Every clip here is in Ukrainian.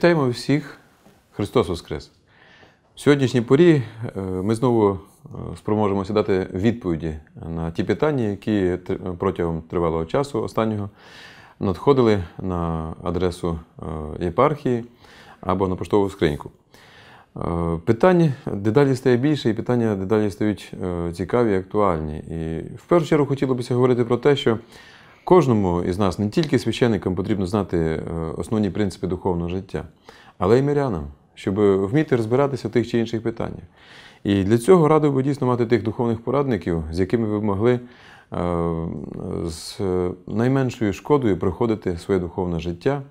Вітаємо всіх, Христос Воскрес! В сьогоднішній порі е, ми знову е, спроможемося дати відповіді на ті питання, які протягом тривалого часу останнього надходили на адресу е, єпархії або на поштову скриньку. Питання дедалі стає більше, і питання дедалі стають цікаві і актуальні. І в першу чергу хотілося б говорити про те, що Кожному із нас, не тільки священникам, потрібно знати е, основні принципи духовного життя, але й мирянам, щоб вміти розбиратися в тих чи інших питаннях. І для цього радив би дійсно мати тих духовних порадників, з якими ви могли е, з е, найменшою шкодою проходити своє духовне життя.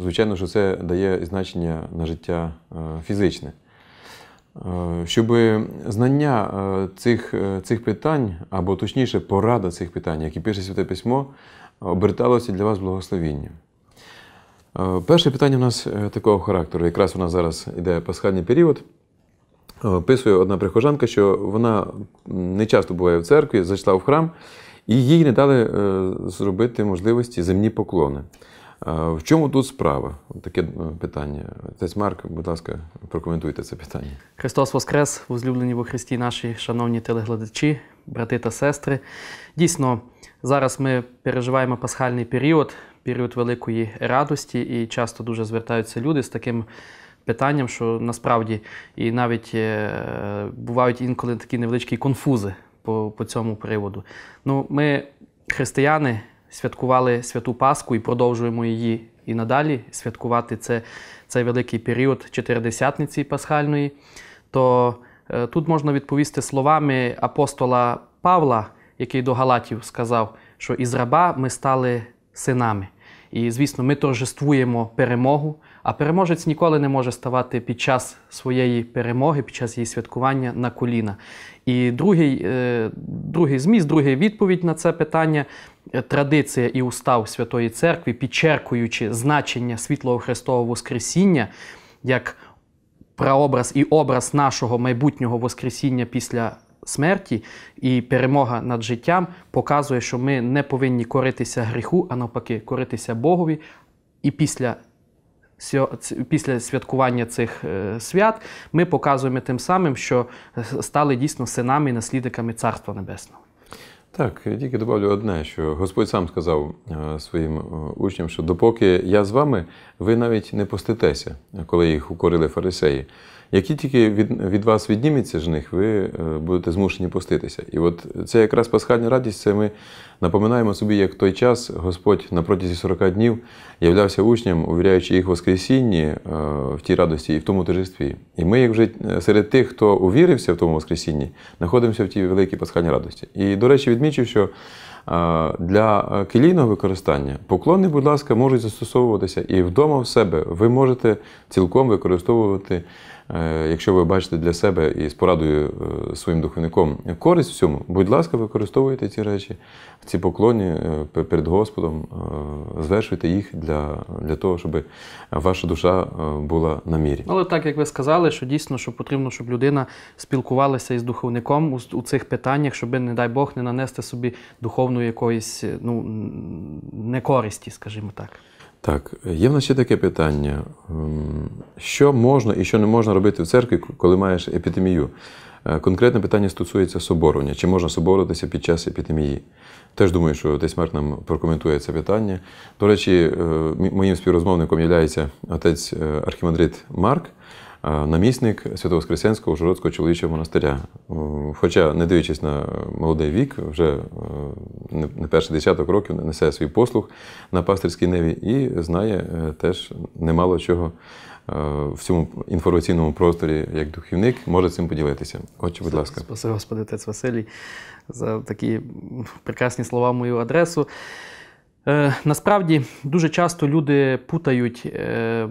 Звичайно, що це дає значення на життя фізичне. Е, щоб знання е, цих е, цих питань, або точніше, порада цих питань, які пише Святе Письмо, оберталося для вас благословіння. Перше питання в нас такого характеру, якраз у нас зараз йде пасхальний період. Писує одна прихожанка, що вона не часто буває в церкві, зайшла в храм, і їй не дали зробити можливості земні поклони. В чому тут справа? Таке е, питання. Отець Марк, будь ласка, прокоментуйте це питання. Христос Воскрес, возлюблені во Христі, наші шановні телеглядачі, брати та сестри. Дійсно, зараз ми переживаємо пасхальний період, період великої радості, і часто дуже звертаються люди з таким. Питанням, що насправді і навіть е, бувають інколи такі невеличкі конфузи по по цьому приводу. Ну, Ми, християни, святкували святу Пасху і продовжуємо її і надалі святкувати це, цей великий період Чотиридесятниці Пасхальної, то е, тут можна відповісти словами апостола Павла, який до Галатів сказав, що із раба ми стали синами. І, звісно, ми торжествуємо перемогу, а переможець ніколи не може ставати під час своєї перемоги, під час її святкування на коліна. І другий, е, другий зміст, друга відповідь на це питання. Традиція і устав Святої Церкви, підчеркуючи значення світлого Христового Воскресіння як. Прообраз і образ нашого майбутнього Воскресіння після смерті і перемога над життям показує, що ми не повинні коритися гріху, а навпаки, коритися Богові. І після після святкування цих е, свят ми показуємо тим самим, що стали дійсно синами і наслідниками Царства Небесного. Так, я тільки добавлю одне, що Господь сам сказав е, своїм е, учням, що допоки я з вами, ви навіть не поститеся, коли їх укорили фарисеї. Які тільки від від вас відніметься жних, ви е, будете змушені поститися. І от це якраз пасхальна радість, це ми напоминаємо собі, як в той час Господь на протязі 40 днів являвся учням, увіряючи їх в Воскресінні в тій радості і в тому торжестві. І ми, як вже серед тих, хто увірився в тому Воскресінні, знаходимося в тій великій пасхальній радості. І, до речі, від відмічив, що е, для е, келійного використання поклони, будь ласка, можуть застосовуватися і вдома в себе ви можете цілком використовувати Е, якщо ви бачите для себе і з порадою е, своїм духовником користь в цьому, будь ласка, використовуйте ці речі, ці поклоні е, перед Господом, звершуйте їх для для того, щоб ваша душа була на мірі. Ну, але так як ви сказали, що дійсно що потрібно, щоб людина спілкувалася із духовником у, у цих питаннях, щоб, не дай Бог, не нанести собі духовної якоїсь ну, некористі, скажімо так. Так, є в нас ще таке питання: ем, що можна і що не можна робити в церкві, коли маєш епідемію? Е, конкретне питання стосується соборування. Чи можна соборуватися під час епідемії? Теж думаю, що Десь Смерть нам прокоментує це питання. До речі, е, моїм співрозмовником є отець е, Архімандрит Марк намісник Святовоскресенського Ужгородського чоловічого монастиря. Е, хоча, не дивлячись на молодий вік, вже е, не перший десяток років несе свій послуг на пастирській неві і знає е, теж немало чого в цьому інформаційному просторі як духівник може цим поділитися. Отче, будь ласка. Спасибо, Господи Отець Василій, за такі прекрасні слова в мою адресу. Е, насправді дуже часто люди путають е,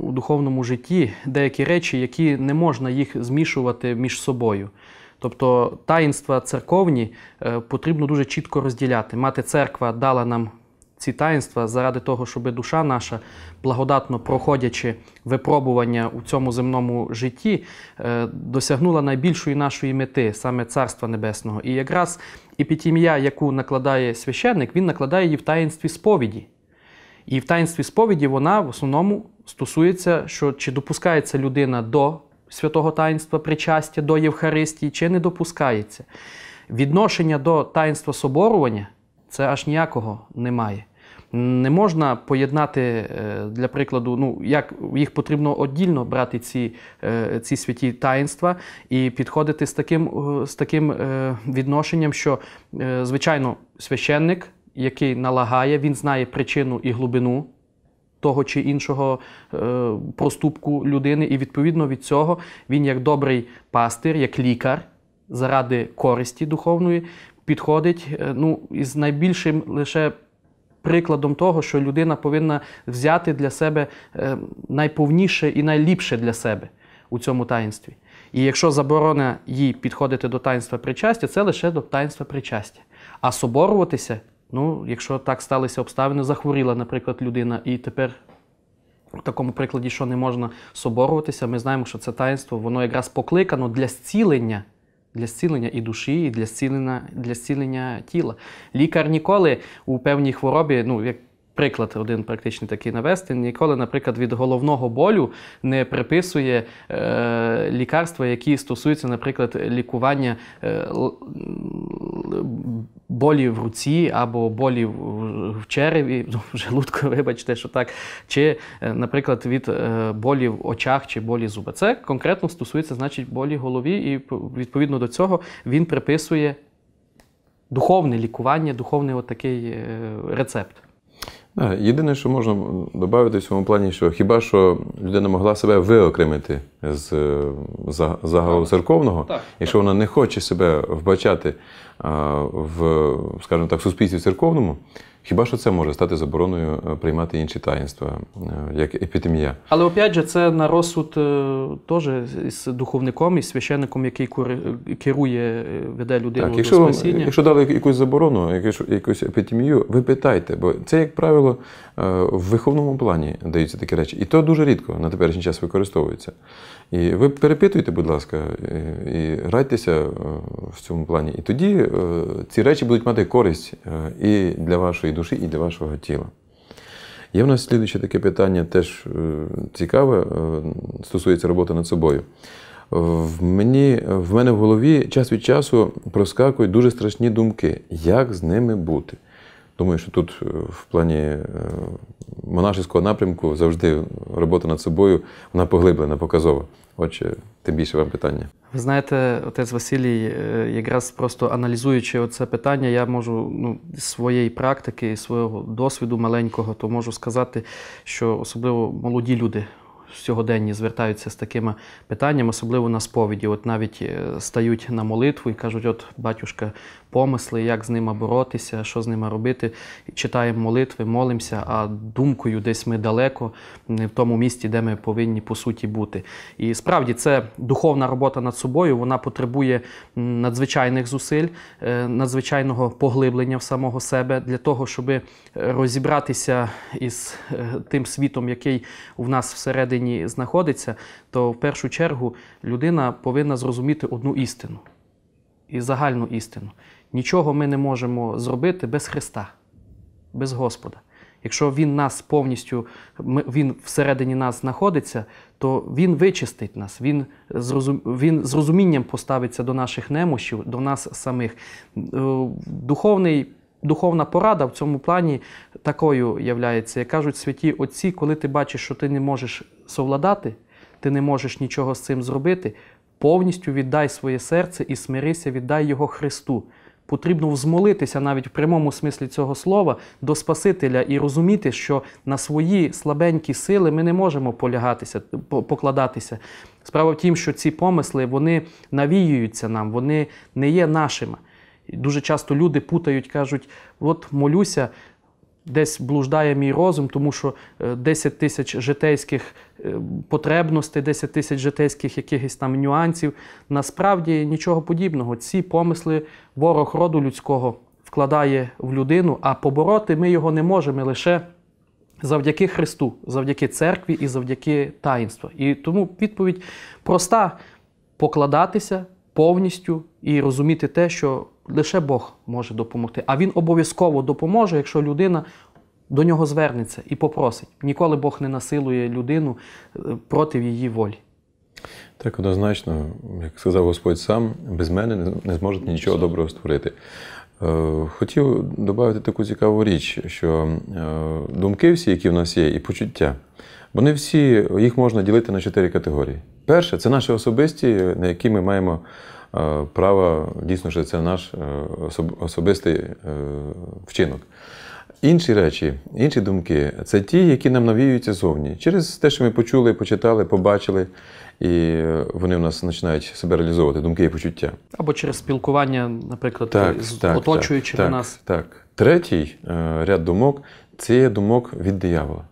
у духовному житті деякі речі, які не можна їх змішувати між собою. Тобто таїнства церковні е, потрібно дуже чітко розділяти. Мати церква дала нам ці таїнства заради того, щоб душа наша, благодатно проходячи випробування у цьому земному житті, досягнула найбільшої нашої мети саме Царства Небесного. І якраз епітімія, яку накладає священник, він накладає її в таїнстві сповіді. І в таїнстві сповіді вона в основному стосується, що чи допускається людина до святого таїнства причастя, до Євхаристії, чи не допускається. Відношення до таїнства соборування це аж ніякого немає. Не можна поєднати е, для прикладу, ну як їх потрібно оддільно брати ці е, ці святі таїнства і підходити з таким, е, з таким відношенням, що, звичайно, священник, який налагає, він знає причину і глибину. Того чи іншого е, проступку людини, і відповідно від цього він, як добрий пастир, як лікар заради користі духовної, підходить е, ну, із найбільшим лише прикладом того, що людина повинна взяти для себе е, найповніше і найліпше для себе у цьому таїнстві. І якщо заборона їй підходити до таїнства причастя, це лише до таїнства причастя. А соборуватися, ну, якщо так сталися обставини, захворіла, наприклад, людина, і тепер. В такому прикладі, що не можна соборуватися, ми знаємо, що це таїнство, воно якраз покликано для зцілення для зцілення і душі, і для зцілення для зцілення тіла. Лікар ніколи у певній хворобі, ну як Приклад один практичний такий навести, ніколи, наприклад, від головного болю не приписує е, лікарства, які стосуються, наприклад, лікування е, болі в руці або болі в череві, ну, в желудку, вибачте, що так, чи, е, наприклад, від е, болі в очах чи болі зуба. Це конкретно стосується, значить, болі в голові, і відповідно до цього він приписує духовне лікування, духовний отакий е, рецепт. Єдине, що можна додати в цьому плані, що хіба що людина могла себе виокремити з е, загалу церковного, і що вона не хоче себе вбачати в, скажімо так, в суспільстві церковному, Хіба що це може стати забороною е, приймати інші таїнства, е, як епідемія? Але опять же, це на розсуд е, теж з духовником і священником, який керує, веде людину так, якщо, до спасіння. Якщо дали якусь заборону, якусь, якусь епідемію, ви питайте, бо це, як правило, в виховному плані даються такі речі. І то дуже рідко на теперішній час використовується. І ви перепитуйте, будь ласка, і грайтеся е, в цьому плані. І тоді е, ці речі будуть мати користь е, і для вашої душі, і для вашого тіла. Є в нас слідуюче таке питання, теж цікаве, стосується роботи над собою. В мені, в мене в голові час від часу проскакують дуже страшні думки, як з ними бути. Думаю, що тут в плані монашеського напрямку завжди робота над собою вона поглиблена, показова. Отже, ти більше вам питання. Ви знаєте, отець Василій, е, якраз просто аналізуючи це питання, я можу ну, з своєї практики і свого досвіду маленького, то можу сказати, що особливо молоді люди сьогоденні звертаються з такими питаннями, особливо на сповіді. От навіть е, стають на молитву і кажуть, от батюшка, помисли, як з ними боротися, що з ними робити. Читаємо молитви, молимося, а думкою десь ми далеко, не в тому місті, де ми повинні по суті бути. І справді це духовна робота над собою. Вона потребує надзвичайних зусиль, е, надзвичайного поглиблення в самого себе для того, щоб е, розібратися із е, тим світом, який у нас всередині знаходиться, то в першу чергу людина повинна зрозуміти одну істину і загальну істину. Нічого ми не можемо зробити без Христа, без Господа. Якщо Він нас повністю, Він всередині нас знаходиться, то Він вичистить нас, Він він з розумінням поставиться до наших немощів, до нас самих. Е, духовний, Духовна порада в цьому плані такою являється. Як кажуть святі Отці, коли ти бачиш, що ти не можеш совладати, ти не можеш нічого з цим зробити, повністю віддай своє серце і смирися, віддай його Христу потрібно взмолитися навіть в прямому смислі цього слова до Спасителя і розуміти, що на свої слабенькі сили ми не можемо полягатися, покладатися. Справа в тім, що ці помисли вони навіюються нам, вони не є нашими. Дуже часто люди путають, кажуть, от молюся, Десь блуждає мій розум, тому що 10 е, тисяч житейських е, потребностей, 10 тисяч житейських якихось там нюансів. Насправді нічого подібного. Ці помисли ворог роду людського вкладає в людину, а побороти ми його не можемо лише завдяки Христу, завдяки церкві і завдяки таїнству. І тому відповідь проста: покладатися повністю і розуміти те, що лише Бог може допомогти. А він обов'язково допоможе, якщо людина до нього звернеться і попросить. Ніколи Бог не насилує людину е, проти її волі. Так, однозначно, як сказав Господь сам, без мене не зможете нічого доброго створити. Е, хотів додати таку цікаву річ, що е, думки всі, які в нас є, і почуття, вони всі їх можна ділити на чотири категорії. Перше це наші особисті, на які ми маємо право дійсно, що це наш е, особистий е, вчинок. Інші речі, інші думки це ті, які нам навіюються зовні. Через те, що ми почули, почитали, побачили, і е, вони в нас починають себе реалізовувати, думки і почуття. Або через спілкування, наприклад, так, з так, оточуючими так, нас. Так. Третій ряд думок це думок від диявола,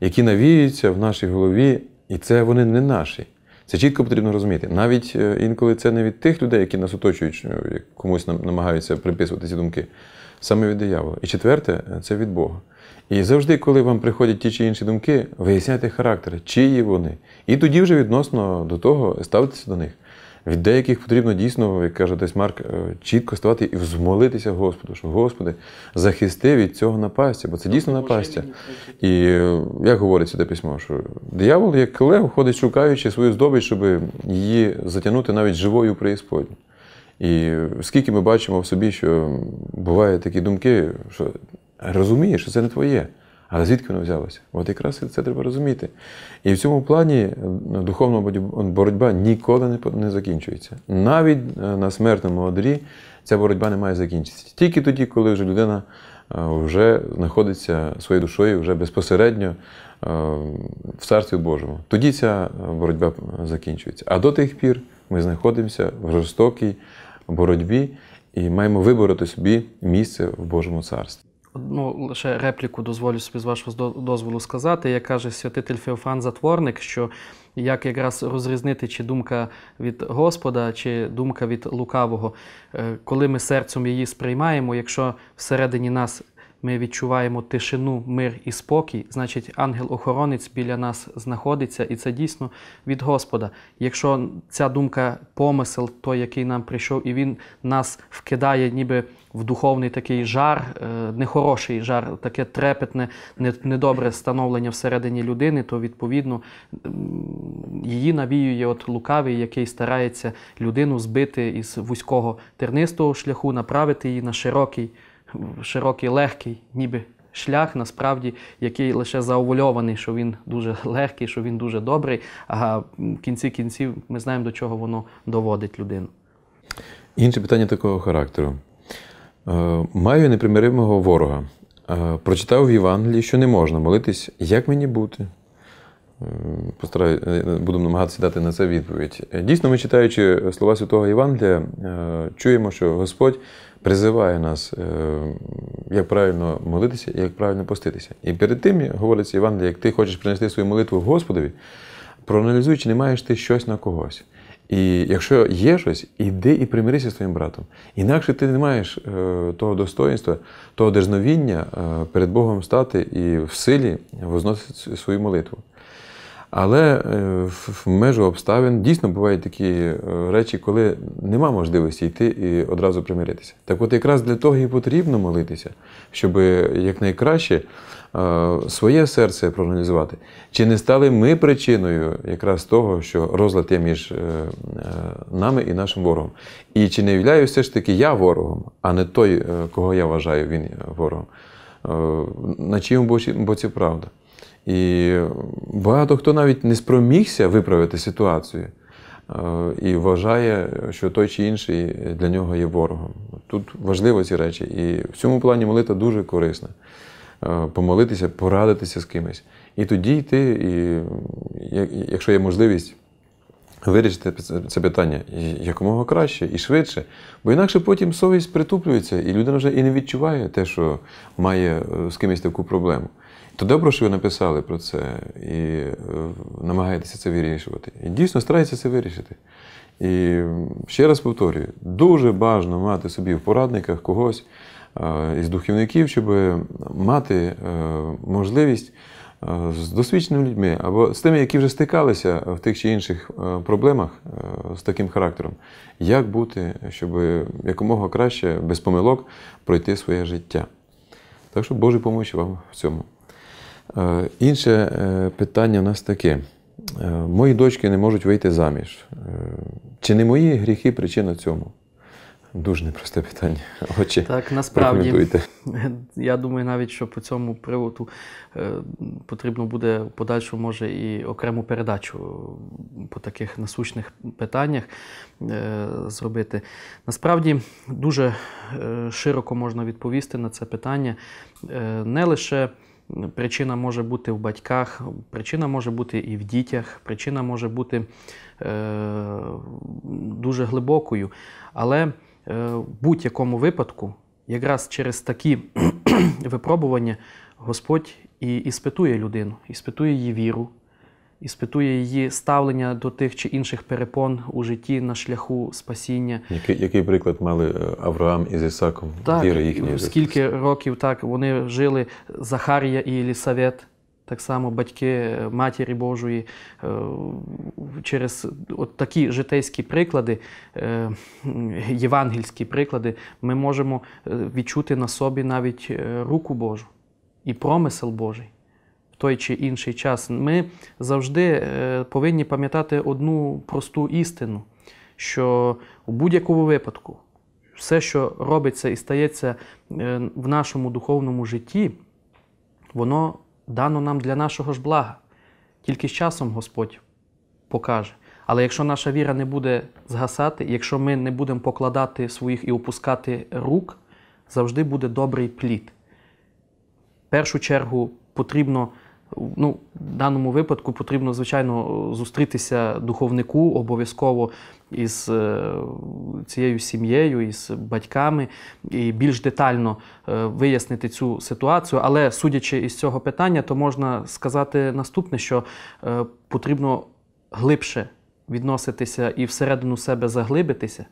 які навіюються в нашій голові, і це вони не наші. Це чітко потрібно розуміти. Навіть е, інколи це не від тих людей, які нас оточують, е, комусь намагаються приписувати ці думки, саме від диявола. І четверте е, це від Бога. І завжди, коли вам приходять ті чи інші думки, виясняйте характер, чиї вони. І тоді вже відносно до того ставтеся до них. Від деяких потрібно дійсно, як каже десь Марк, е, чітко ставати і взмолитися Господу, що Господи, захисти від цього напастя, бо це тобто дійсно напастя. І е, як говориться сюди письмо, що диявол, як лев, ходить, шукаючи свою здобич, щоб її затягнути навіть живою преісподню. І е, скільки ми бачимо в собі, що бувають такі думки, що розумієш, що це не твоє. Але звідки воно взялося? От якраз це треба розуміти. І в цьому плані е, ну, духовна боротьба ніколи не закінчується. Навіть е, на смертному одрі ця боротьба не має закінчитися. Тільки тоді, коли вже людина е, вже знаходиться своєю душою вже безпосередньо в Царстві Божому. Тоді ця боротьба закінчується. А до тих пір ми знаходимося в жорстокій боротьбі і маємо вибороти собі місце в Божому царстві ну, лише репліку дозволю собі з вашого дозволу сказати, як каже святитель Феофан Затворник, що як якраз розрізнити, чи думка від Господа, чи думка від лукавого, е, коли ми серцем її сприймаємо, якщо всередині нас ми відчуваємо тишину, мир і спокій, значить ангел-охоронець біля нас знаходиться, і це дійсно від Господа. Якщо ця думка, помисел, той, який нам прийшов, і він нас вкидає, ніби в духовний такий жар, е, нехороший жар, таке трепетне, недобре становлення всередині людини, то відповідно її навіює от лукавий, який старається людину збити із вузького тернистого шляху, направити її на широкий широкий, легкий, ніби шлях, насправді, який лише заовульований, що він дуже легкий, що він дуже добрий. А в кінці кінців ми знаємо, до чого воно доводить людину. Інше питання такого характеру. Е, маю непримиримого ворога. Е, прочитав в Євангелії, що не можна молитись, як мені бути. Е, постараю, буду намагатися дати на це відповідь. Дійсно, ми читаючи слова Святого Євангелія, чуємо, що Господь призиває нас, е, як правильно молитися і як правильно поститися. І перед тим говориться Іван, як ти хочеш принести свою молитву Господові, проаналізуй, чи не маєш ти щось на когось. І якщо є щось, іди і примирися з твоїм братом. Інакше ти не маєш е, того достоїнства, того дерзновіння е, перед Богом стати і в силі возносити свою молитву. Але е, в межу обставин дійсно бувають такі е, речі, коли нема можливості йти і одразу примиритися. Так от якраз для того і потрібно молитися, щоб якнайкраще е, своє серце проаналізувати. Чи не стали ми причиною якраз того, що розлад є між нами і нашим ворогом? І чи не являю все ж таки я ворогом, а не той, кого я вважаю, він ворогом? На чому боці правда? І багато хто навіть не спромігся виправити ситуацію е, і вважає, що той чи інший для нього є ворогом. Тут важливо ці речі, і в цьому плані молитва дуже корисна. Е, помолитися, порадитися з кимось. І тоді йти, і якщо є можливість вирішити це питання якомога краще і швидше, бо інакше потім совість притуплюється, і людина вже і не відчуває те, що має е, з кимось таку проблему. То добре, що ви написали про це і е, намагаєтеся це вирішувати. І дійсно старається це вирішити. І ще раз повторюю, дуже бажано мати собі в порадниках когось із духовників, щоб е, мати е, можливість з досвідченими людьми або з тими, які вже стикалися в тих чи інших проблемах з таким характером, як бути, щоб якомога краще без помилок пройти своє життя. Так що Боже помочь вам в цьому. Е, інше е, питання в нас таке. Е, мої дочки не можуть вийти заміж. Чи не мої гріхи причина цьому? Дуже непросте питання. Очі так насправді я думаю, навіть що по цьому приводу потрібно буде в може, і окрему передачу по таких насущних питаннях зробити. Насправді дуже широко можна відповісти на це питання не лише. Причина може бути в батьках, причина може бути і в дітях, причина може бути е, дуже глибокою. Але е, в будь-якому випадку, якраз через такі випробування, Господь і іспитує людину, іспитує її віру іспитує її ставлення до тих чи інших перепон у житті на шляху спасіння. Який який приклад мали е, Авраам із Ісаком? Так, віри їхньої? Скільки років так вони жили Захарія і Єлісавет, так само батьки е, Матірі Божої е, через от такі житейські приклади, євангельські приклади, ми можемо відчути на собі навіть руку Божу і промисел Божий той чи інший час, ми завжди е, повинні пам'ятати одну просту істину, що у будь-якому випадку все, що робиться і стається е, в нашому духовному житті, воно дано нам для нашого ж блага. Тільки з часом Господь покаже. Але якщо наша віра не буде згасати, якщо ми не будемо покладати своїх і опускати рук, завжди буде добрий плід. В першу чергу потрібно ну, в даному випадку потрібно, звичайно, зустрітися духовнику обов'язково із е, цією сім'єю, із батьками, і більш детально е, вияснити цю ситуацію. Але судячи із цього питання, то можна сказати наступне, що е, потрібно глибше відноситися і всередину себе заглибитися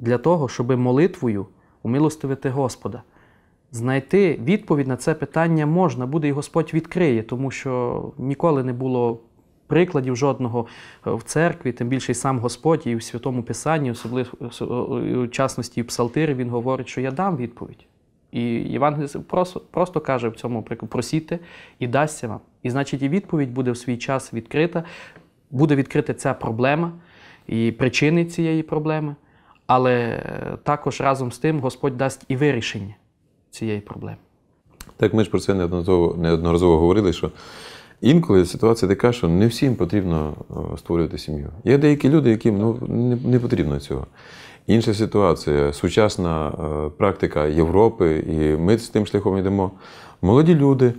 для того, щоб молитвою умилостивити Господа. Знайти відповідь на це питання можна буде, і Господь відкриє, тому що ніколи не було прикладів жодного е, в церкві, тим більше й сам Господь, і в святому Писанні, особливо в частності і Псалтири, він говорить, що я дам відповідь. І Євангеліст просто просто каже в цьому прикладі, просіте і дасться вам. І значить, і відповідь буде в свій час відкрита, буде відкрита ця проблема і причини цієї проблеми, але е, також разом з тим Господь дасть і вирішення цієї проблеми. Так ми ж про це неодноразово неодноразово говорили, що інколи ситуація така, що не всім потрібно е, створювати сім'ю. Є деякі люди, яким ну, не, не потрібно цього. Інша ситуація, сучасна е, практика Європи, і ми з тим шляхом йдемо. Молоді люди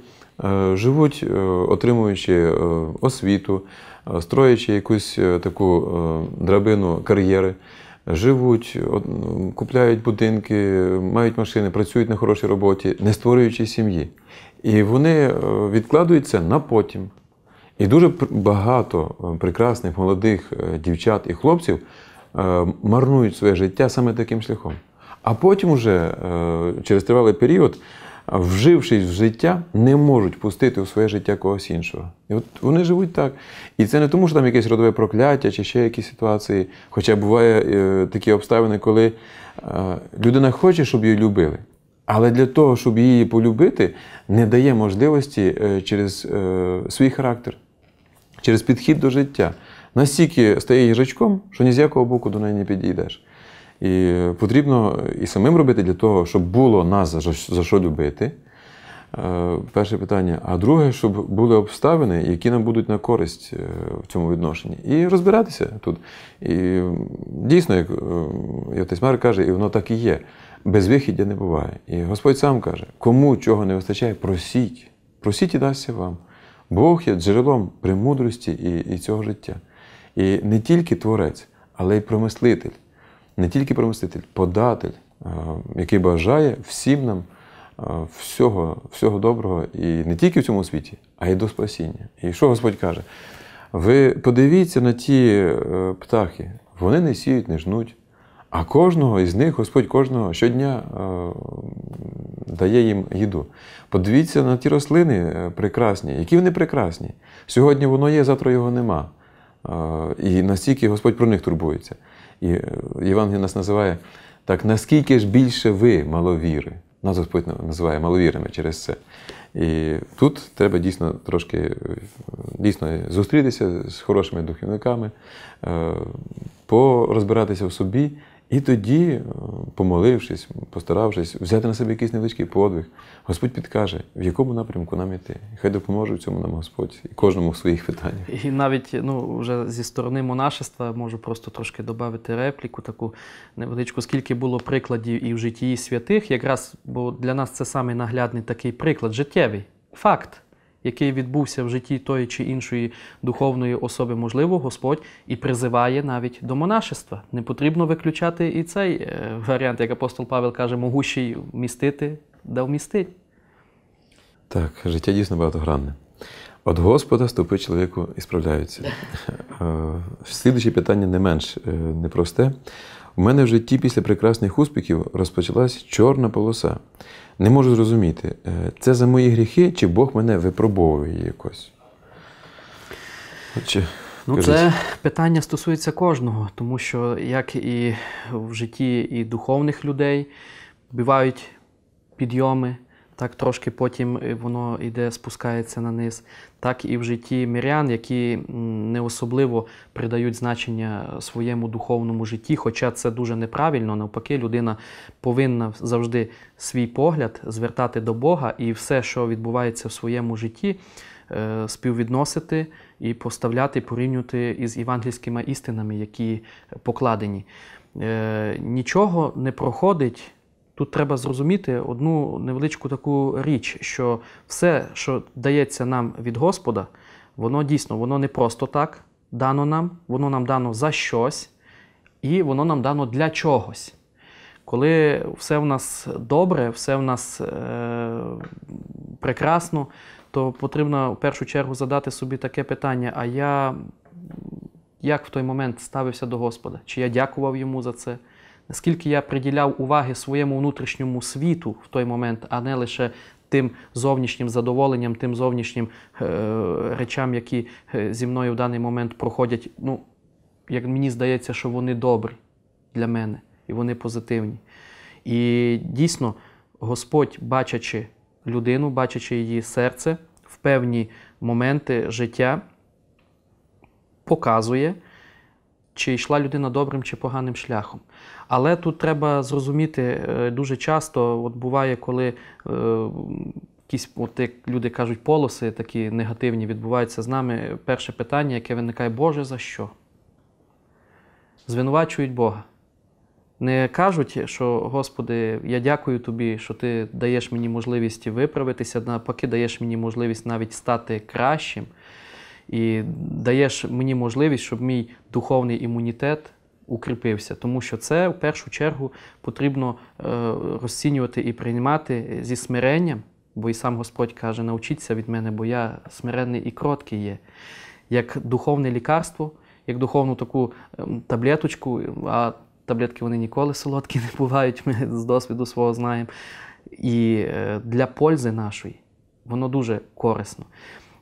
е, живуть, отримуючи освіту, строячи якусь таку драбину кар'єри живуть, купляють будинки, мають машини, працюють на хорошій роботі, не створюючи сім'ї. І вони е, відкладують це на потім. І дуже багато е, прекрасних молодих е, дівчат і хлопців марнують своє життя саме таким шляхом. А потім, уже через тривалий період, вжившись в життя, не можуть пустити у своє життя когось іншого. І от вони живуть так. І це не тому, що там якесь родове прокляття чи ще якісь ситуації. Хоча буває е, такі обставини, коли е, людина хоче, щоб її любили. Але для того, щоб її полюбити, не дає можливості е, через е, свій характер, через підхід до життя. Настільки стає їжачком, що ні з якого боку до неї не підійдеш. І потрібно і самим робити для того, щоб було нас за що любити. Е, перше питання, а друге, щоб були обставини, які нам будуть на користь е, в цьому відношенні, і розбиратися тут. І дійсно, як Євтисьмар е, каже, і воно так і є. Безвихіддя не буває. І Господь сам каже, кому чого не вистачає, просіть. Просіть і дасться вам. Бог є джерелом премудрості і, і цього життя. І не тільки творець, але й промислитель не тільки приміститель, податель, е, який бажає всім нам е, всього всього доброго і не тільки в цьому світі, а й до спасіння. І що Господь каже? Ви подивіться на ті е, птахи, вони не сіють, не жнуть. А кожного із них Господь кожного щодня дає їм їду. Подивіться на ті рослини прекрасні, які вони прекрасні. Сьогодні воно є, завтра його нема. І настільки Господь про них турбується. І е, Євангелій нас називає так, наскільки ж більше ви маловіри. Нас Господь називає маловірами через це. І тут треба дійсно трошки е, дійсно зустрітися з хорошими духовниками, е, порозбиратися в собі і тоді, е, помолившись, постаравшись взяти на себе якийсь невеличкий подвиг, Господь підкаже, в якому напрямку нам іти. Хай допоможе в цьому нам Господь і кожному в своїх питаннях. І навіть ну, вже зі сторони монашества можу просто трошки додати репліку, таку невеличку, скільки було прикладів і в житті святих, якраз бо для нас це самий наглядний такий приклад, життєвий факт який відбувся в житті тої чи іншої духовної особи, можливо, Господь і призиває навіть до монашества. Не потрібно виключати і цей е, варіант, як апостол Павел каже, могущий вмістити, да вмістить. Так, життя дійсно багатогранне. От Господа ступи чоловіку і справляються. Е, слідуюче питання не менш е, непросте. У мене в житті після прекрасних успіхів розпочалась чорна полоса. Не можу зрозуміти, е, це за мої гріхи, чи Бог мене випробовує якось? Отже, ну, Це питання стосується кожного, тому що, як і в житті і духовних людей, бувають підйоми, так трошки потім е, воно йде, спускається на низ так і в житті мирян, які не особливо придають значення своєму духовному житті. Хоча це дуже неправильно, навпаки, людина повинна завжди свій погляд звертати до Бога і все, що відбувається в своєму житті, е, співвідносити і поставляти, порівнювати із євангельськими істинами, які покладені. Е, нічого не проходить. Тут треба зрозуміти одну невеличку таку річ, що все, що дається нам від Господа, воно дійсно воно не просто так дано нам, воно нам дано за щось, і воно нам дано для чогось. Коли все в нас добре, все в нас е, прекрасно, то потрібно в першу чергу задати собі таке питання: а я як в той момент ставився до Господа? Чи я дякував йому за це? наскільки я приділяв уваги своєму внутрішньому світу в той момент, а не лише тим зовнішнім задоволенням, тим зовнішнім е, речам, які е, зі мною в даний момент проходять. Ну, як мені здається, що вони добрі для мене і вони позитивні. І дійсно, Господь, бачачи людину, бачачи її серце в певні моменти життя, показує чи йшла людина добрим чи поганим шляхом. Але тут треба зрозуміти е, дуже часто, от буває, коли е, якісь, от як люди кажуть, полоси такі негативні відбуваються з нами. Перше питання, яке виникає, Боже, за що? Звинувачують Бога. Не кажуть, що, Господи, я дякую Тобі, що Ти даєш мені можливість виправитися, навпаки, даєш мені можливість навіть стати кращим і даєш мені можливість, щоб мій духовний імунітет укріпився, тому що це в першу чергу потрібно е, розцінювати і приймати зі смиренням, бо і сам Господь каже: навчіться від мене, бо я смиренний і кроткий є, як духовне лікарство, як духовну таку ем, таблеточку. а Таблетки вони ніколи солодкі не бувають, ми з досвіду свого знаємо. І е, для пользи нашої воно дуже корисно.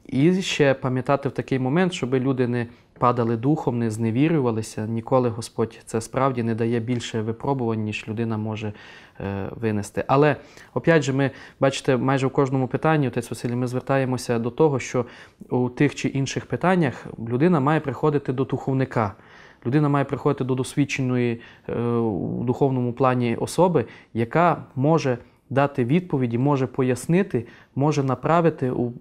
І ще пам'ятати в такий момент, щоб люди не падали духом, не зневірювалися. Ніколи Господь це справді не дає більше випробувань, ніж людина може е, винести. Але опять же, ми бачите, майже в кожному питанні отець Василій, ми звертаємося до того, що у тих чи інших питаннях людина має приходити до духовника. Людина має приходити до досвідченої е, у духовному плані особи, яка може. Дати відповіді може пояснити, може направити у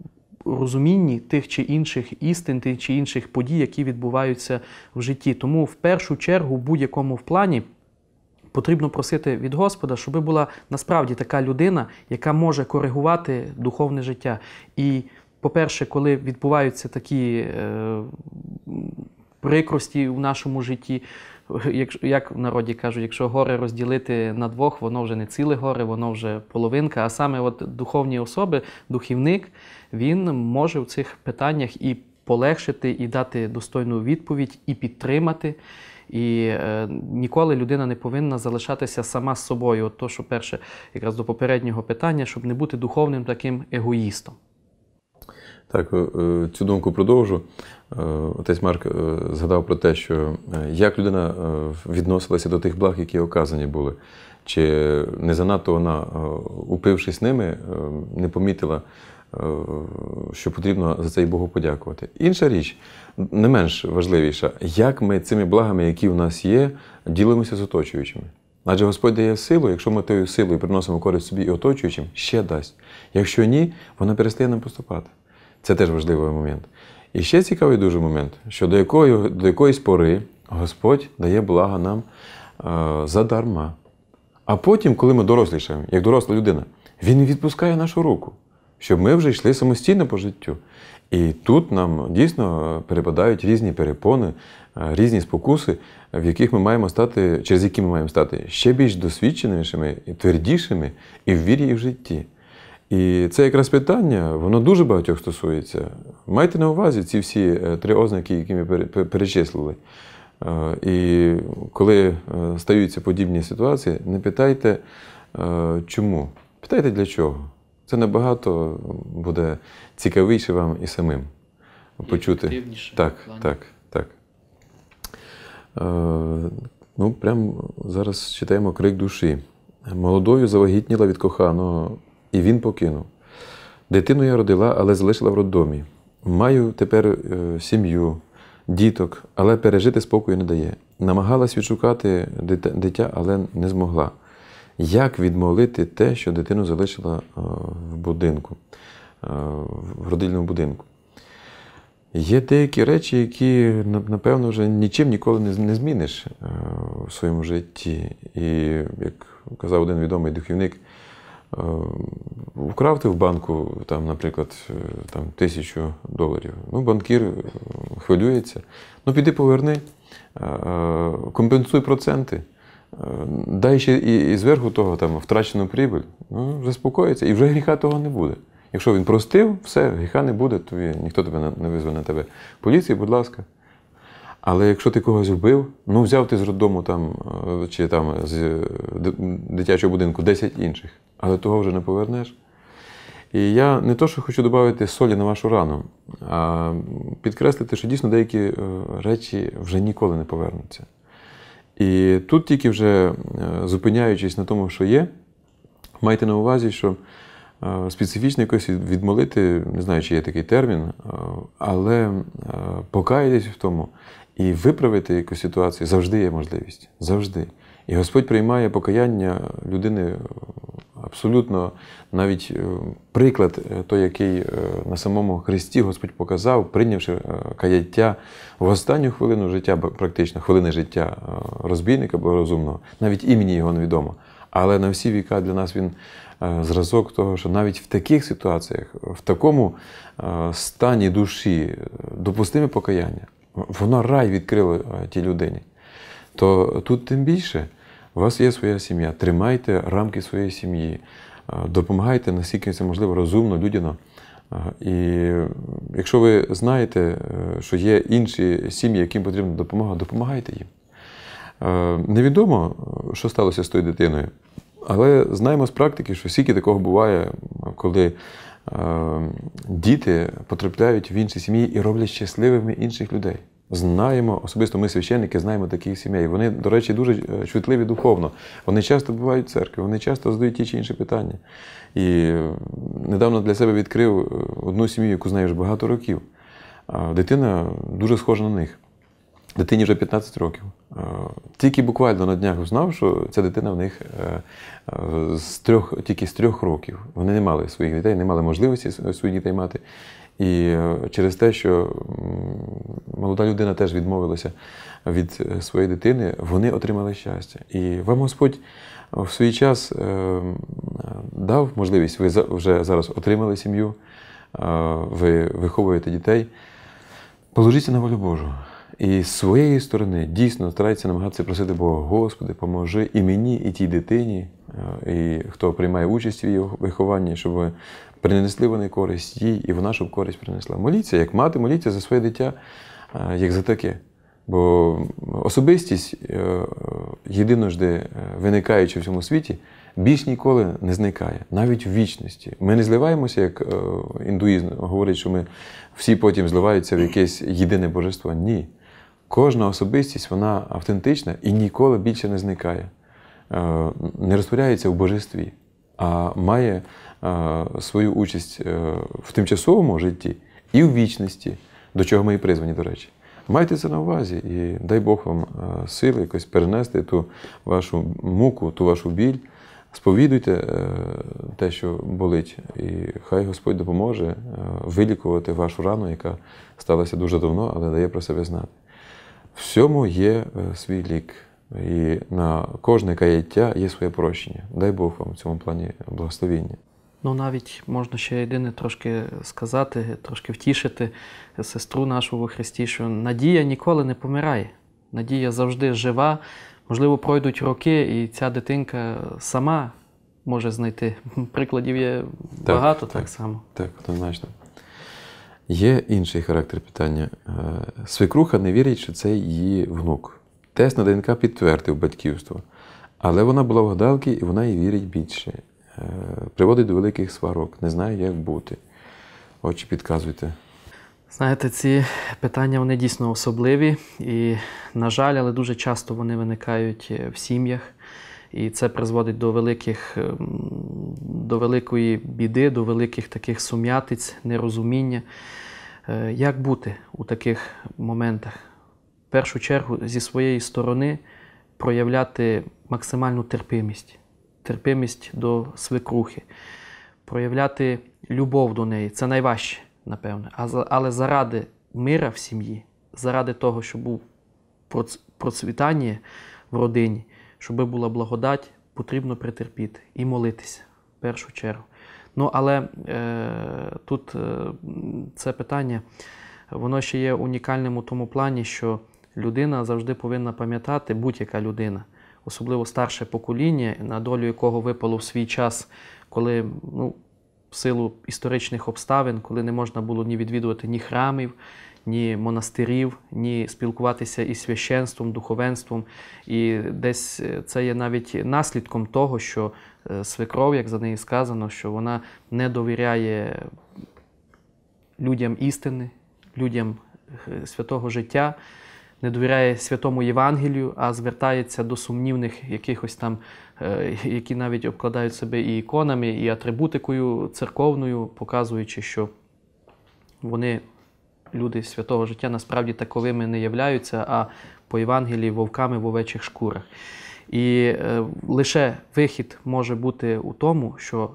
розумінні тих чи інших істин, тих чи інших подій, які відбуваються в житті. Тому в першу чергу, в будь-якому в плані. Потрібно просити від Господа, щоб була насправді така людина, яка може коригувати духовне життя. І, по-перше, коли відбуваються такі е, прикрості в нашому житті, як, як в народі кажуть, якщо горе розділити на двох, воно вже не ціле горе, воно вже половинка. А саме от духовні особи, духівник, він може в цих питаннях і полегшити, і дати достойну відповідь, і підтримати. І е, ніколи людина не повинна залишатися сама з собою. От то, що перше, якраз до попереднього питання, щоб не бути духовним таким егоїстом. Так, е, е, цю думку продовжу. Е, отець Марк згадав про те, що як людина відносилася до тих благ, які оказані були, чи не занадто вона, упившись ними, не помітила, що потрібно за цей і Богу подякувати. Інша річ, не менш важливіша, як ми цими благами, які в нас є, ділимося з оточуючими. Адже Господь дає силу, якщо ми тою силою приносимо користь собі і оточуючим, ще дасть. Якщо ні, вона перестає нам поступати. Це теж важливий момент. І ще цікавий дуже момент, що до якої, до якоїсь пори Господь дає благо нам е, задарма. А потім, коли ми дорослішаємо, як доросла людина, Він відпускає нашу руку, щоб ми вже йшли самостійно по життю. І тут нам дійсно е, перепадають різні перепони, е, різні спокуси, в яких ми маємо стати, через які ми маємо стати ще більш досвідченішими і твердішими і в вірі, і в житті. І це якраз питання, воно дуже багатьох стосується. Майте на увазі ці всі е, три ознаки, які ми перечислили. Е, і коли е, стаються подібні ситуації, не питайте чому. Питайте для чого. Це набагато буде цікавіше вам і самим почути. Рівніше так, так, так. Ну, прямо зараз читаємо крик душі. Молодою завагітніла від коханого і він покинув. Дитину я родила, але залишила в роддомі. Маю тепер е, сім'ю, діток, але пережити спокою не дає. Намагалась відшукати дитя, але не змогла. Як відмолити те, що дитину залишила е, в будинку, е, в родильному будинку? Є деякі речі, які, напевно, вже нічим ніколи не зміниш в своєму житті. І як казав один відомий духівник, Е, украв ти в банку, там, наприклад, е, там, тисячу доларів. Ну, банкір е, хвилюється. Ну, піди поверни, компенсуй проценти, дай ще і, і зверху того там, втрачену прибуль. Ну, заспокоїться, і вже гріха того не буде. Якщо він простив, все, гріха не буде, тобі ніхто тебе не визве на тебе. Поліції, будь ласка. Але якщо ти когось вбив, ну взяв ти з роддому там, чи там з дитячого будинку 10 інших але того вже не повернеш. І я не то, що хочу додати солі на вашу рану, а підкреслити, що дійсно деякі е, речі вже ніколи не повернуться. І тут тільки вже е, зупиняючись на тому, що є, майте на увазі, що е, специфічно якось відмолити, не знаю, чи є такий термін, але покаятись в тому і виправити якусь ситуацію завжди є можливість. Завжди. І Господь приймає покаяння людини е, абсолютно навіть е, приклад, е, той, який на самому Христі Господь показав, прийнявши каяття в останню хвилину життя, практично хвилини життя розбійника або розумного, навіть імені його невідомо. Але на всі віка для нас він зразок того, що навіть в таких ситуаціях, в такому стані душі допустиме покаяння, воно рай відкрило тій людині то тут тим більше у вас є своя сім'я. Тримайте рамки своєї сім'ї, е, допомагайте наскільки це можливо розумно, людяно. Е, і якщо ви знаєте, е, що є інші сім'ї, яким потрібна допомога, допомагайте їм. Невідомо, що сталося з тою дитиною, але знаємо з практики, що скільки такого буває, коли діти потрапляють в інші сім'ї і роблять щасливими інших людей знаємо, особисто ми священники знаємо таких сімей. Вони, до речі, дуже е, чутливі духовно. Вони часто бувають в церкві, вони часто задають ті чи інші питання. І е, недавно для себе відкрив е, одну сім'ю, яку знаєш багато років. Дитина дуже схожа на них. Дитині вже 15 років. Тільки буквально на днях узнав, що ця дитина в них з трьох, тільки з трьох років. Вони не мали своїх дітей, не мали можливості своїх дітей мати. І е, через те, що молода людина теж відмовилася від е, своєї дитини, вони отримали щастя. І вам Господь е, в свій час дав можливість, ви вже зараз отримали сім'ю, ви виховуєте дітей. Положіться на волю Божу. І з своєї сторони дійсно старається намагатися просити Бога, Господи, поможи і мені, і тій дитині, і хто приймає участь в її вихованні, щоб принесли вони користь їй, і вона щоб користь принесла. Моліться, як мати, моліться за своє дитя, е, як за таке. Бо особистість, е, е, єдиножди виникаючи в цьому світі, більш ніколи не зникає, навіть в вічності. Ми не зливаємося, як індуїзм говорить, що ми всі потім зливаються в якесь єдине божество. Ні. Кожна особистість, вона автентична і ніколи більше не зникає, не розтворяється в божестві, а має Е, свою участь е, в тимчасовому житті і в вічності, до чого ми і призвані, до речі. Майте це на увазі і дай Бог вам е, сили якось перенести ту вашу муку, ту вашу біль. Сповідуйте те, що болить, і хай Господь допоможе вилікувати вашу рану, яка сталася дуже давно, але дає про себе знати. Всьому є свій лік, і на кожне каяття є своє прощення. Дай Бог вам в цьому плані благословіння. Ну, навіть можна ще єдине трошки сказати, трошки втішити сестру нашу во Христі, що надія ніколи не помирає. Надія завжди жива. Можливо, пройдуть роки, і ця дитинка сама може знайти. Прикладів є багато так, так, так само. Так, однозначно. Є інший характер питання. Е, свекруха не вірить, що це її внук. Тест на ДНК підтвердив батьківство. Але вона була в гадалки і вона їй вірить більше. Е, приводить до великих сварок, не знає, як бути. Очі підказуйте. Знаєте, ці питання вони дійсно особливі і, на жаль, але дуже часто вони виникають е, в сім'ях, і це призводить до великих, ем, до великої біди, до великих таких сум'ятиць, нерозуміння. Е, як бути у таких моментах? В першу чергу зі своєї сторони проявляти максимальну терпимість терпимість до свекрухи, проявляти любов до неї це найважче, напевне. Але заради мира в сім'ї, заради того, щоб був процвітання в родині, щоб була благодать, потрібно притерпіти і молитися в першу чергу. Ну, але е, тут е, це питання, воно ще є унікальним у тому плані, що людина завжди повинна пам'ятати, будь-яка людина, особливо старше покоління, на долю якого випало в свій час, коли ну, в силу історичних обставин, коли не можна було ні відвідувати ні храмів, ні монастирів, ні спілкуватися із священством, духовенством. І десь е, це є навіть наслідком того, що е, свекров, як за неї сказано, що вона не довіряє людям істини, людям е, святого життя не довіряє святому Євангелію, а звертається до сумнівних якихось там, е, які навіть обкладають себе і іконами, і атрибутикою церковною, показуючи, що вони, люди святого життя, насправді таковими не являються, а по Євангелії вовками в овечих шкурах. І е, лише вихід може бути у тому, що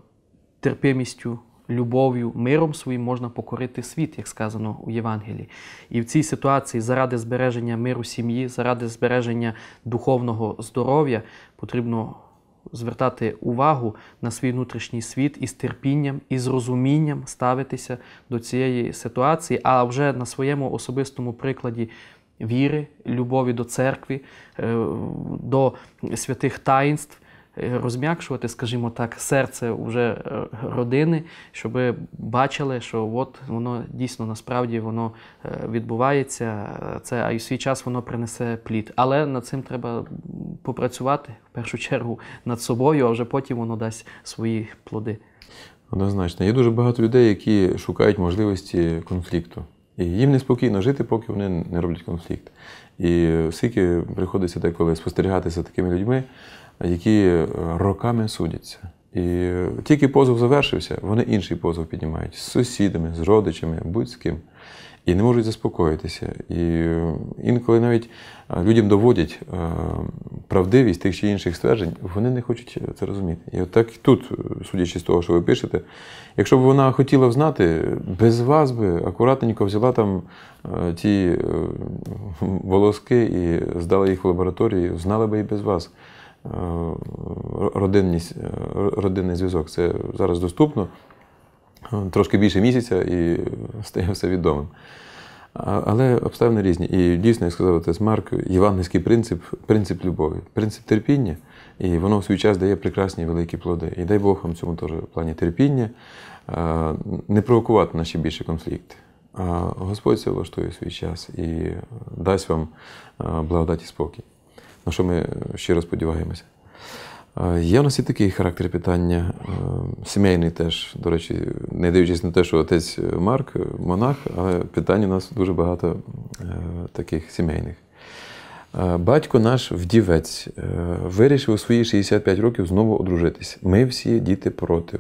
терпимістю любов'ю, миром своїм можна покорити світ, як сказано у Євангелії. І в цій ситуації, заради збереження миру сім'ї, заради збереження духовного здоров'я, потрібно звертати увагу на свій внутрішній світ із терпінням, і з розумінням ставитися до цієї ситуації, а вже на своєму особистому прикладі. Віри, любові до церкви, е, до святих таїнств Е, розм'якшувати, скажімо так, серце вже е, родини, щоб бачили, що от воно дійсно насправді воно е, відбувається. Це а й свій час воно принесе плід. Але над цим треба попрацювати в першу чергу над собою, а вже потім воно дасть свої плоди. Однозначно, є дуже багато людей, які шукають можливості конфлікту. І їм неспокійно жити, поки вони не роблять конфлікт. І скільки приходиться деколи спостерігати за такими людьми, які е, роками судяться. І тільки позов завершився, вони інший позов піднімають з сусідами, з родичами, будь з ким. І не можуть заспокоїтися. І е, інколи навіть е, людям доводять правдивість тих чи інших стверджень, вони не хочуть це розуміти. І от так і тут, судячи з того, що ви пишете, якщо б вона хотіла знати, без вас би акуратненько взяла там ті волоски і здала їх в лабораторію, знали би і без вас. Е, родинний, е, родинний зв'язок. Це зараз доступно. Е, трошки більше місяця і стає все відомим. Але обставини різні. І дійсно, як сказав отець Марк, євангельський принцип принцип любові, принцип терпіння, і воно в свій час дає прекрасні великі плоди. І дай Бог вам цьому теж в плані терпіння, не провокувати наші більше конфлікти. А Господь це влаштує свій час і дасть вам благодаті спокій на що ми щиро сподіваємося. Е, є у нас і такий характер питання, е, сімейний теж, до речі, не дивлячись на те, що отець Марк, е, монах, але питань у нас дуже багато таких сімейних. Батько наш вдівець вирішив у свої 65 років знову одружитися. Ми всі діти проти.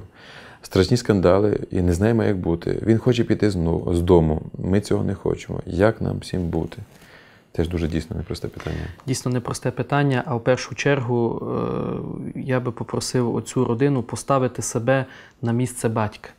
Страшні скандали і не знаємо, як бути. Він хоче піти з дому. Ми цього не хочемо. Як нам всім бути? Теж дуже дійсно непросте питання. Дійсно непросте питання, а в першу чергу е, я би попросив оцю родину поставити себе на місце батька.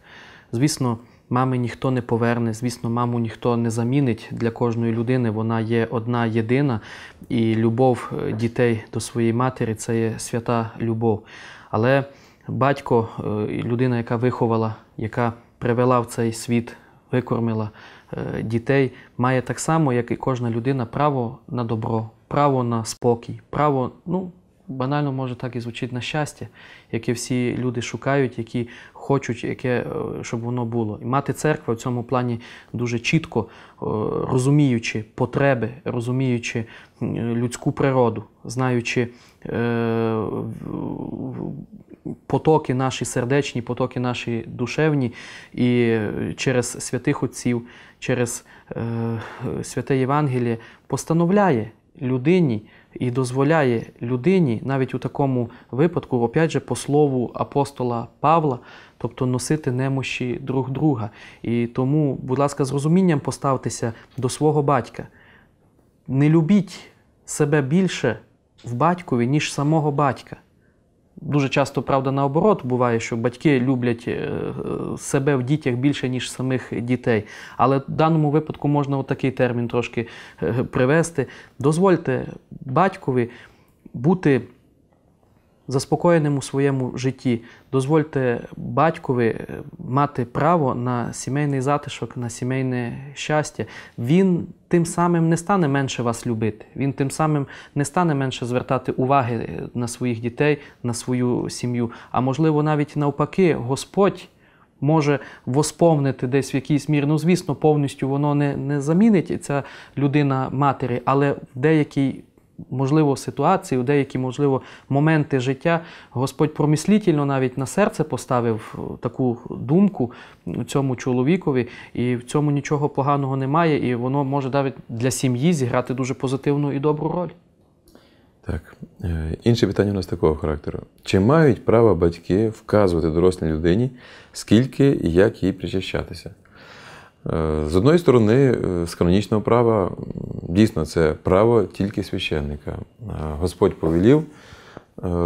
Звісно, мами ніхто не поверне, звісно, маму ніхто не замінить для кожної людини. Вона є одна єдина, і любов е, дітей до своєї матері це є свята любов. Але батько, е, людина, яка виховала, яка привела в цей світ викормила е, дітей, має так само, як і кожна людина, право на добро, право на спокій, право, ну, банально може так і звучить на щастя, яке всі люди шукають, які хочуть, яке, е, щоб воно було. І мати церква в цьому плані дуже чітко е, розуміючи потреби, розуміючи людську природу, знаючи потоки наші сердечні, потоки наші душевні, і е, через святих отців, через е, святе Євангеліє постановляє людині і дозволяє людині, навіть у такому випадку, опять же, по слову апостола Павла, тобто носити немощі друг друга. І тому, будь ласка, з розумінням поставтеся до свого батька. Не любіть себе більше в батькові, ніж самого батька. Дуже часто, правда, наоборот, буває, що батьки люблять е, себе в дітях більше, ніж самих дітей. Але в даному випадку можна отакий термін трошки е, привести. Дозвольте батькові бути заспокоєним у своєму житті. Дозвольте батькові е, мати право на сімейний затишок, на сімейне щастя. Він тим самим не стане менше вас любити. Він тим самим не стане менше звертати уваги е, на своїх дітей, на свою сім'ю. А можливо, навіть навпаки, Господь. Може восповнити десь в якійсь мірі. Ну, звісно, повністю воно не не замінить ця людина матері, але в деякій можливо, ситуації, у деякі, можливо, моменти життя Господь промислітельно навіть на серце поставив е, таку думку цьому чоловікові, і в цьому нічого поганого немає, і воно може навіть для сім'ї зіграти дуже позитивну і добру роль. Так, е, інше питання у нас такого характеру: чи мають право батьки вказувати дорослій людині, скільки і як їй причащатися? Е, з одної сторони, е, з канонічного права дійсно це право тільки священника. Е, Господь повелів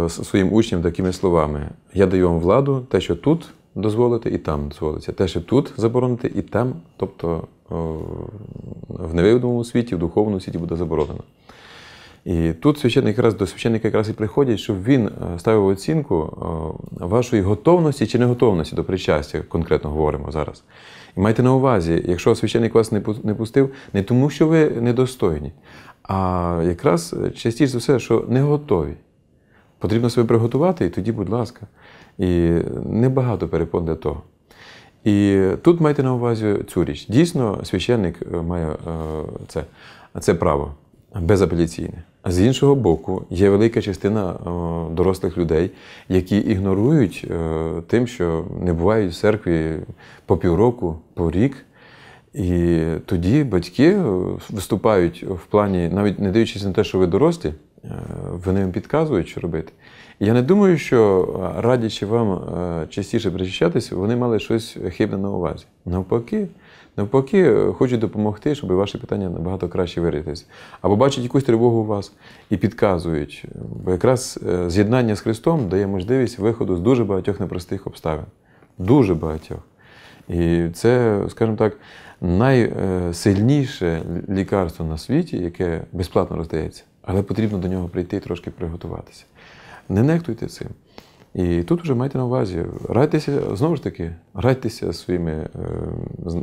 своїм учням такими словами: Я даю вам владу, те, що тут дозволити, і там дозволиться, те, що тут заборонити, і там, тобто в невидимому світі, в духовному світі буде заборонено. І тут священник якраз до священника якраз і приходять, щоб він ставив оцінку вашої готовності чи неготовності до причастя, конкретно говоримо зараз. І майте на увазі, якщо священник вас не пустив, не тому, що ви недостойні, а якраз е, частіше за все, що не готові. Потрібно себе приготувати, і тоді, будь ласка, і небагато перепон для того. І тут майте на увазі цю річ. Дійсно, священник е, має е, це, це право безапеляційне. А з іншого боку, є велика частина е, дорослих людей, які ігнорують е, тим, що не бувають в церкві по півроку, по рік. І тоді батьки е, виступають в плані, навіть не дивлячись на те, що ви дорослі, вони їм підказують, що робити. І я не думаю, що радячи вам частіше причащатися, вони мали щось хибне на увазі. Навпаки навпаки, е, хочуть допомогти, щоб ваші питання набагато краще вирішились. Або бачать якусь тривогу у вас і підказують. Бо якраз е, з'єднання з Христом дає можливість виходу з дуже багатьох непростих обставин. Дуже багатьох. І це, скажімо так, найсильніше лікарство на світі, яке безплатно роздається, але потрібно до нього прийти і трошки приготуватися. Не нехтуйте цим. І тут вже майте на увазі, радьтеся знову ж таки, радьтеся своїми е,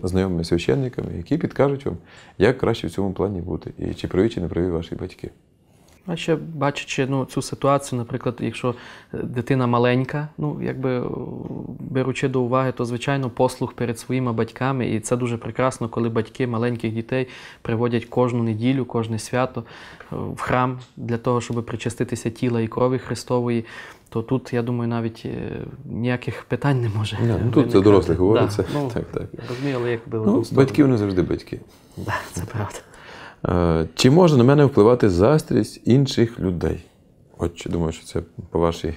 знайомими священниками, які підкажуть вам, як краще в цьому плані бути, і чи праві, чи не праві ваші батьки. А ще бачачи ну, цю ситуацію, наприклад, якщо е, дитина маленька, ну якби е, беручи до уваги, то звичайно послуг перед своїми батьками, і це дуже прекрасно, коли батьки маленьких дітей приводять кожну неділю, кожне свято е, в храм для того, щоб причаститися тіла і крові Христової. То тут, я думаю, навіть ніяких питань не може. Не, ну, Тут це дорослих говориться. Да, ну, так, так. Ну, Розуміли, як би ну, Батьки вони завжди батьки. Да, це правда. Е, чи може на мене впливати застрість інших людей? От чи думаю, що це по вашій.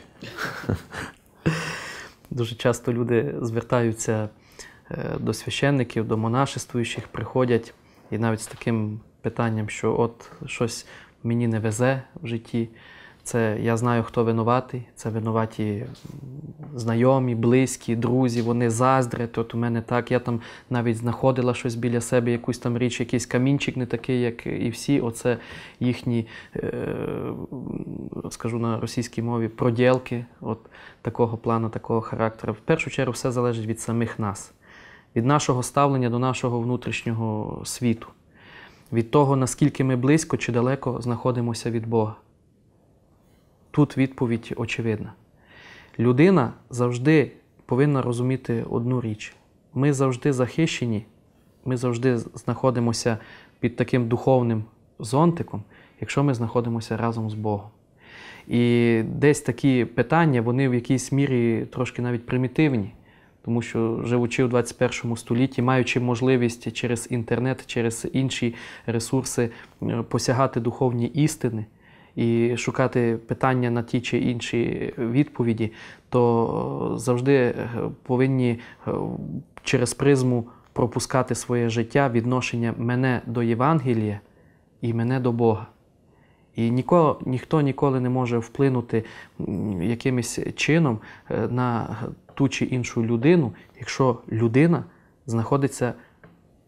Дуже часто люди звертаються е, до священників, до монашествуючих, приходять і навіть з таким питанням, що от щось мені не везе в житті. Це я знаю, хто винуватий. Це винуваті знайомі, близькі, друзі, вони заздрять. От у мене так, я там навіть знаходила щось біля себе, якусь там річ, якийсь камінчик, не такий, як і всі. Оце їхні, е, скажу на російській мові, проділки от такого плану, такого характеру. В першу чергу все залежить від самих нас, від нашого ставлення до нашого внутрішнього світу, від того, наскільки ми близько чи далеко знаходимося від Бога. Тут відповідь очевидна. Людина завжди повинна розуміти одну річ: ми завжди захищені, ми завжди знаходимося під таким духовним зонтиком, якщо ми знаходимося разом з Богом. І десь такі питання, вони в якійсь мірі трошки навіть примітивні, тому що живучи в 21 столітті, маючи можливість через інтернет, через інші ресурси посягати духовні істини і шукати питання на ті чи інші відповіді, то завжди е, повинні е, через призму пропускати своє життя відношення мене до Євангелія і мене до Бога. І ніко, ніхто ніколи не може вплинути якимось чином е, на ту чи іншу людину, якщо людина знаходиться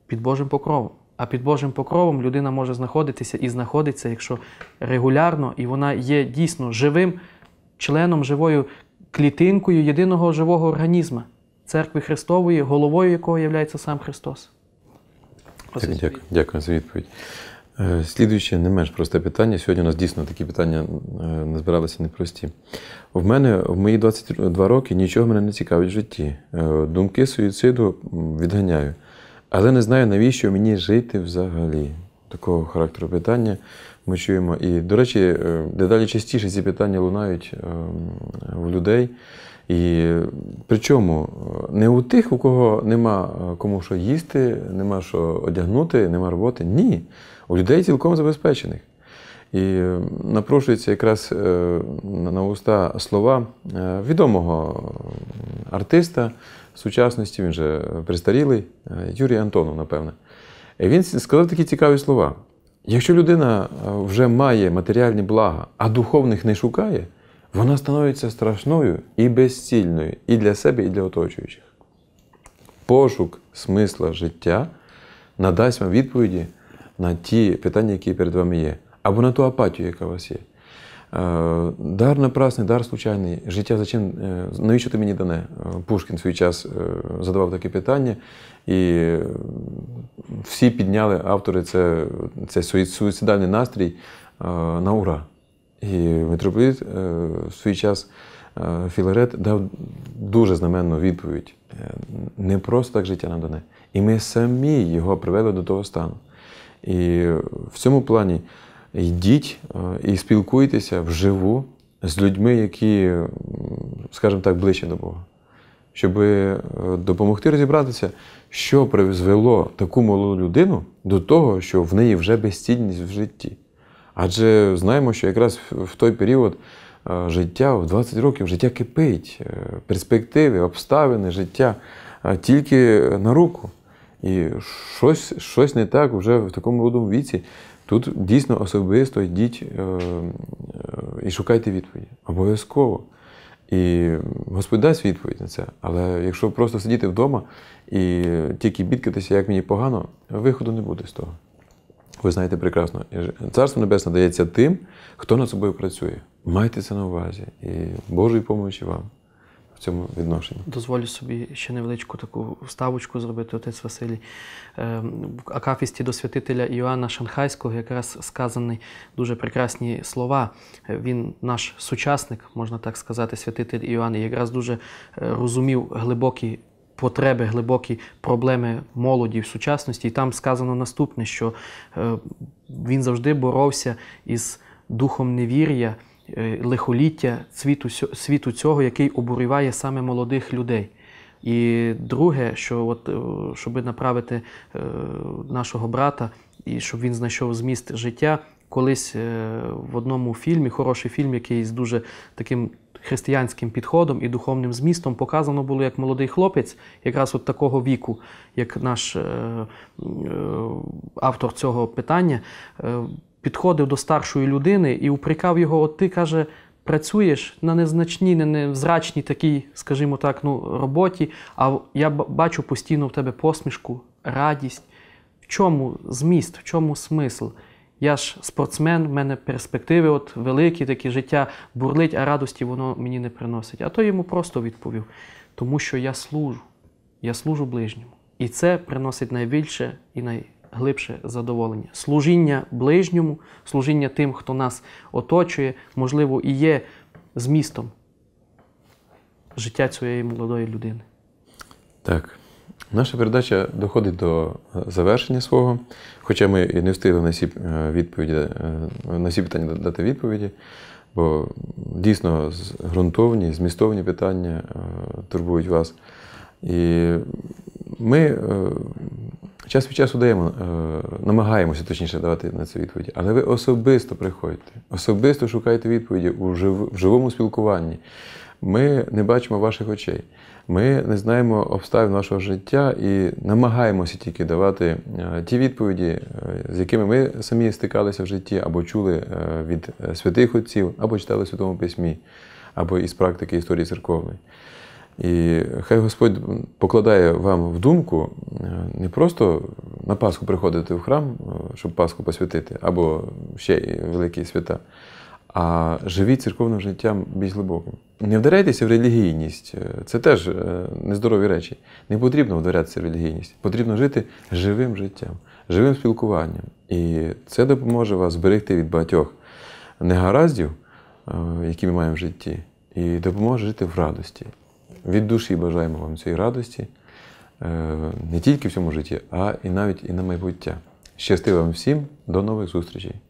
під Божим покровом. А під Божим покровом людина може знаходитися і знаходиться, якщо регулярно, і вона є дійсно живим членом, живою клітинкою єдиного живого організму церкви Христової, головою якого є сам Христос. дякую, дякую за відповідь. Е, слідуюче, не менш просте питання. Сьогодні у нас дійсно такі питання е, назбиралися непрості. В мене в мої 22 роки нічого мене не цікавить в житті. Е, думки суїциду відганяю. Але не знаю, навіщо мені жити взагалі. Такого характеру питання ми чуємо. І, до речі, е, дедалі частіше ці питання лунають у ем, людей. І причому е, не у тих, у кого нема е, кому що їсти, нема що одягнути, нема роботи. Ні. У людей цілком забезпечених. І напрошується якраз на уста слова відомого артиста, сучасності, він же е, пристарілий, е, Юрій Антонов, напевне. Він сказав такі цікаві слова. Якщо людина е, вже має матеріальні блага, а духовних не шукає, вона становиться страшною і безцільною і для себе, і для оточуючих. Пошук смисла життя надасть вам відповіді на ті питання, які перед вами є, або на ту апатію, яка у вас є. Е, дар напрасний, дар случайний, життя зачем? Е, навіщо ти мені дане? Е, Пушкін в свій час задавав таке питання, і всі підняли автори це, це суїцидальний настрій на ура. І митрополіт в свій час Філарет дав дуже знаменну відповідь. Не просто так життя нам дане. І ми самі його привели до того стану. І в цьому плані йдіть е, і спілкуйтеся вживу з людьми, які, скажімо так, ближче до Бога, щоб е, допомогти розібратися, що призвело таку молоду людину до того, що в неї вже безцінність в житті. Адже знаємо, що якраз в той період е, життя, в 20 років, життя кипить, перспективи, обставини, життя тільки на руку. І щось щось не так вже в такому молодому віці Тут дійсно особисто йдіть е, е, і шукайте відповіді. Обов'язково. І Господь дасть відповідь на це. Але якщо просто сидіти вдома і тільки бідкатися, як мені погано, виходу не буде з того. Ви знаєте прекрасно, царство небесне дається тим, хто над собою працює. Майте це на увазі і Божої помочі вам в цьому відношенні. Дозволю собі ще невеличку таку ставочку зробити, отець Василій. В ем, акафісті до святителя Іоанна Шанхайського якраз сказані дуже прекрасні слова. Е, він наш сучасник, можна так сказати, святитель Іоанн, якраз дуже е, розумів глибокі. Потреби, глибокі проблеми молоді в сучасності, і там сказано наступне, що е, він завжди боровся із духом невір'я Е, лихоліття світу світу цього, який обурюває саме молодих людей. І друге, що от, е, щоб направити е, нашого брата і щоб він знайшов зміст життя, колись в одному фільмі, хороший фільм, який з дуже таким християнським підходом і духовним змістом, показано було, як молодий хлопець, якраз от такого віку, як наш автор цього питання, підходив до старшої людини і упрекав його, от ти каже, працюєш на незначній, невзрачній такій, скажімо так, ну, роботі, а я бачу постійно в тебе посмішку, радість. В чому зміст, в чому смисл? Я ж спортсмен, в мене перспективи от великі, такі життя бурлить, а радості воно мені не приносить. А то йому просто відповів, тому що я служу, я служу ближньому. І це приносить найбільше і най глибше задоволення. Служіння ближньому, служіння тим, хто нас оточує, можливо, і є змістом життя цієї молодої людини. Так. Наша передача доходить до е, завершення свого, хоча ми і не встигли на всі е, відповіді, е, на всі питання дати відповіді, бо дійсно ґрунтовні, змістовні питання турбують вас. І ми Час від часу даємо, е, намагаємося точніше давати на це відповіді, але ви особисто приходьте, особисто шукайте відповіді у живому спілкуванні. Ми не бачимо ваших очей, ми не знаємо обставин вашого життя і намагаємося тільки давати е, ті відповіді, е, з якими ми самі стикалися в житті, або чули від святих отців, або читали в Святому Письмі, або із практики історії церковної. І хай Господь покладає вам в думку е, не просто на Пасху приходити в храм, е, щоб Пасху посвятити, або ще великі свята, а живіть церковним життям більш глибоким. Не вдаряйтеся в релігійність, е, це теж нездорові речі. Не потрібно вдарятися в релігійність, потрібно жити живим життям, живим спілкуванням. І це допоможе вас зберегти від багатьох негараздів, які ми маємо в житті, і допоможе жити в радості. Від душі бажаємо вам цієї радості е, не тільки в цьому житті, а і навіть і на майбуття. Щасти вам всім, до нових зустрічей!